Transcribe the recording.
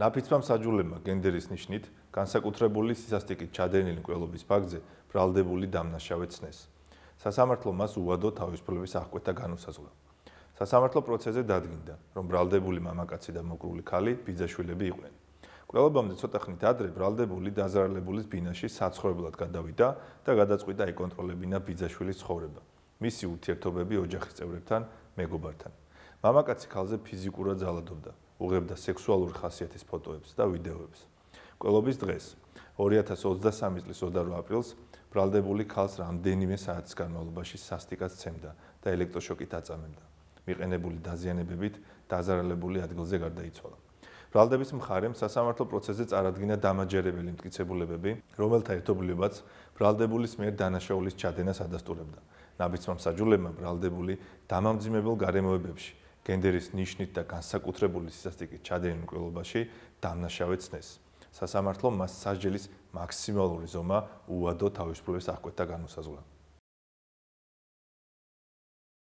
ნაფიცმა მსაჯულებმა გენდერის ნიშნით განსაკუთრებული სისასტიკით ჩადენილი ყველობის ფაქტზე ბრალდებული დამნაშავე ცნეს. სასამართლო მას უვადო თავისუფლების აღკვეთა განუსაზღვრა. სასამართლო პროცესზე დადგინდა, რომ ბრალდებული მამაკაცი და მოკრული ქალი ბიძაშვილები იყვნენ. ყველობამდე ცოტა ხნით ადრე ბრალდებული დაზარალებულის ბინაში საცხოვრებლად გადავიდა და გადაწყვიტა ეკონტროლებინა ბიძაშვილის ცხოვრება. მისი ურთიერთობები ოჯახის წევრებთან, მეგობართან. მამაკაცი ქალზე ფიზიკურად ძალადობდა, უღებდა სექსუალური ხასიათის ფოტოებს და ვიდეოებს. ყოველობის დღეს 2023 წლის 28 აპრილს ბრალდებული ქალს რამდენიმე საათის განმავლობაში სასტიკად ცემდა და ელექტროშოკით აწამებდა. მიყენებული დაზიანებებით დაზარალებული ადგილზე გარდაიცვალა. ბრალდების მხარემ სასამართლო პროცესზე წარადგინა დამაჯერებელი მტკიცებულებები, რომელთა ერთობლიობაც ბრალდებულის მიერ დანაშაულის ჩადენას ადასტურებდა. ნაბიჯმა მსაჯულებმა ბრალდებული დამამძიმებელ გარემოებებში გენდერის ნიშნით და განსაკუთრებული სისასტიკით ჩადენილ კვლობაში დამნაშავე ცნეს. სასამართლომ მას სასჯელის მაქსიმალური ზომა უადო თავისუფლების აღკვეთა განუსაზღვრა.